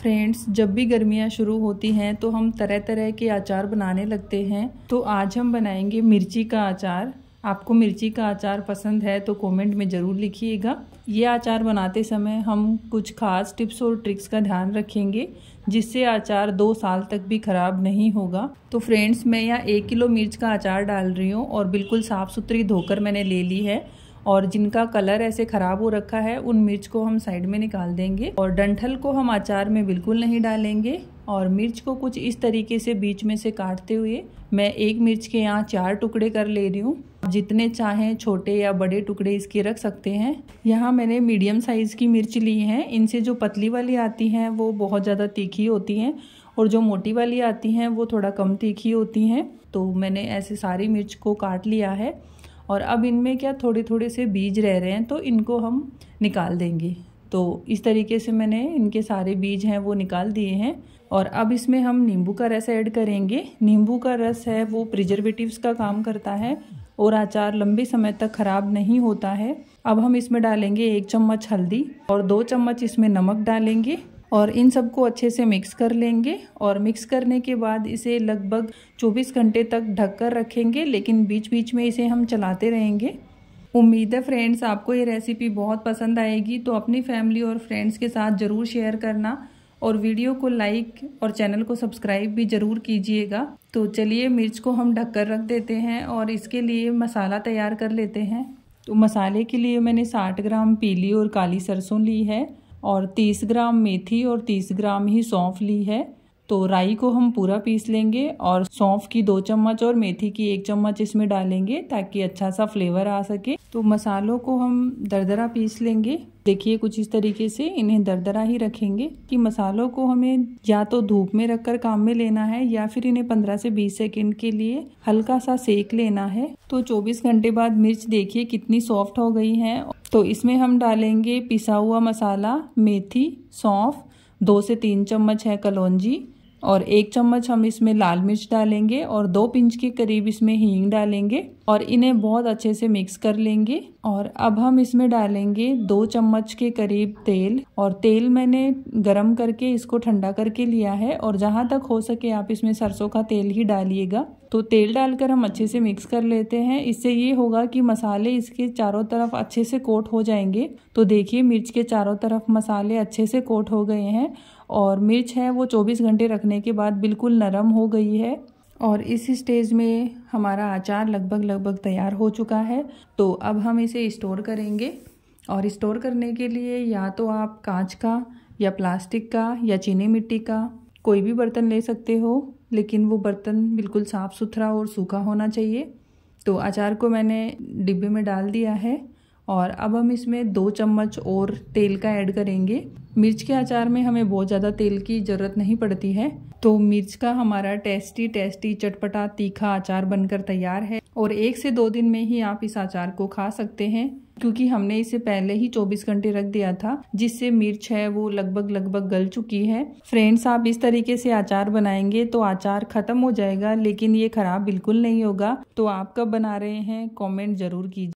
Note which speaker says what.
Speaker 1: friends जब भी गर्मियाँ शुरू होती हैं तो हम तरह तरह के अचार बनाने लगते हैं तो आज हम बनाएंगे मिर्ची का अचार आपको मिर्ची का अचार पसंद है तो कमेंट में ज़रूर लिखिएगा ये अचार बनाते समय हम कुछ खास टिप्स और ट्रिक्स का ध्यान रखेंगे जिससे अचार दो साल तक भी ख़राब नहीं होगा तो फ्रेंड्स मैं यहाँ एक किलो मिर्च का अचार डाल रही हूँ और बिल्कुल साफ़ सुथरी धोकर मैंने ले ली है और जिनका कलर ऐसे ख़राब हो रखा है उन मिर्च को हम साइड में निकाल देंगे और डंठल को हम अचार में बिल्कुल नहीं डालेंगे और मिर्च को कुछ इस तरीके से बीच में से काटते हुए मैं एक मिर्च के यहाँ चार टुकड़े कर ले रही हूँ जितने चाहें छोटे या बड़े टुकड़े इसके रख सकते हैं यहाँ मैंने मीडियम साइज़ की मिर्च ली है इनसे जो पतली वाली आती हैं वो बहुत ज़्यादा तीखी होती हैं और जो मोटी वाली आती हैं वो थोड़ा कम तीखी होती हैं तो मैंने ऐसे सारी मिर्च को काट लिया है और अब इनमें क्या थोड़े थोड़े से बीज रह रहे हैं तो इनको हम निकाल देंगे तो इस तरीके से मैंने इनके सारे बीज हैं वो निकाल दिए हैं और अब इसमें हम नींबू का रस ऐड करेंगे नींबू का रस है वो प्रिजर्वेटिव्स का काम करता है और अचार लंबे समय तक खराब नहीं होता है अब हम इसमें डालेंगे एक चम्मच हल्दी और दो चम्मच इसमें नमक डालेंगे और इन सबको अच्छे से मिक्स कर लेंगे और मिक्स करने के बाद इसे लगभग 24 घंटे तक ढक कर रखेंगे लेकिन बीच बीच में इसे हम चलाते रहेंगे उम्मीद है फ्रेंड्स आपको ये रेसिपी बहुत पसंद आएगी तो अपनी फैमिली और फ्रेंड्स के साथ ज़रूर शेयर करना और वीडियो को लाइक और चैनल को सब्सक्राइब भी ज़रूर कीजिएगा तो चलिए मिर्च को हम ढककर रख देते हैं और इसके लिए मसाला तैयार कर लेते हैं तो मसाले के लिए मैंने 60 ग्राम पीली और काली सरसों ली है और तीस ग्राम मेथी और तीस ग्राम ही सौंफ ली है तो राई को हम पूरा पीस लेंगे और सौंफ की दो चम्मच और मेथी की एक चम्मच इसमें डालेंगे ताकि अच्छा सा फ्लेवर आ सके तो मसालों को हम दरदरा पीस लेंगे देखिए कुछ इस तरीके से इन्हें दरदरा ही रखेंगे कि मसालों को हमें या तो धूप में रखकर काम में लेना है या फिर इन्हें 15 से 20 सेकंड के लिए हल्का सा सेक लेना है तो 24 घंटे बाद मिर्च देखिए कितनी सॉफ्ट हो गई है तो इसमें हम डालेंगे पिसा हुआ मसाला मेथी सौंफ दो से तीन चम्मच है कलौजी और एक चम्मच हम इसमें लाल मिर्च डालेंगे और दो पिंच के करीब इसमें हींग डालेंगे और इन्हें बहुत अच्छे से मिक्स कर लेंगे और अब हम इसमें डालेंगे दो चम्मच के करीब तेल और तेल मैंने गरम करके इसको ठंडा करके लिया है और जहाँ तक हो सके आप इसमें सरसों का तेल ही डालिएगा तो तेल डालकर हम अच्छे से मिक्स कर लेते हैं इससे ये होगा कि मसाले इसके चारों तरफ अच्छे से कोट हो जाएंगे तो देखिए मिर्च के चारों तरफ मसाले अच्छे से कोट हो गए हैं और मिर्च है वो 24 घंटे रखने के बाद बिल्कुल नरम हो गई है और इस स्टेज में हमारा अचार लगभग लगभग तैयार हो चुका है तो अब हम इसे स्टोर करेंगे और स्टोर करने के लिए या तो आप कांच का या प्लास्टिक का या चीनी मिट्टी का कोई भी बर्तन ले सकते हो लेकिन वो बर्तन बिल्कुल साफ़ सुथरा और सूखा होना चाहिए तो अचार को मैंने डिब्बे में डाल दिया है और अब हम इसमें दो चम्मच और तेल का ऐड करेंगे मिर्च के अचार में हमें बहुत ज़्यादा तेल की ज़रूरत नहीं पड़ती है तो मिर्च का हमारा टेस्टी टेस्टी चटपटा तीखा अचार बनकर तैयार है और एक से दो दिन में ही आप इस अचार को खा सकते हैं क्योंकि हमने इसे पहले ही 24 घंटे रख दिया था जिससे मिर्च है वो लगभग लगभग गल चुकी है फ्रेंड्स आप इस तरीके से अचार बनाएंगे तो अचार खत्म हो जाएगा लेकिन ये खराब बिल्कुल नहीं होगा तो आप कब बना रहे हैं कॉमेंट जरूर कीजिए